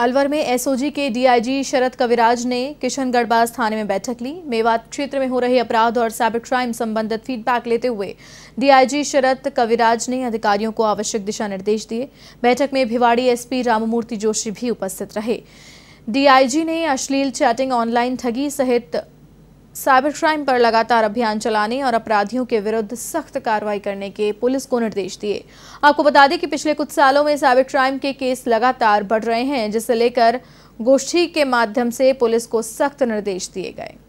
अलवर में एसओजी के डीआईजी शरद कविराज ने किशनगढ़बाज थाने में बैठक ली मेवात क्षेत्र में हो रहे अपराध और साइबर क्राइम संबंधित फीडबैक लेते हुए डीआईजी शरद कविराज ने अधिकारियों को आवश्यक दिशा निर्देश दिए बैठक में भिवाड़ी एसपी राममूर्ति जोशी भी उपस्थित रहे डीआईजी ने अश्लील चैटिंग ऑनलाइन ठगी सहित साइबर क्राइम पर लगातार अभियान चलाने और अपराधियों के विरुद्ध सख्त कार्रवाई करने के पुलिस को निर्देश दिए आपको बता दें कि पिछले कुछ सालों में साइबर क्राइम के केस लगातार बढ़ रहे हैं जिसे लेकर गोष्ठी के माध्यम से पुलिस को सख्त निर्देश दिए गए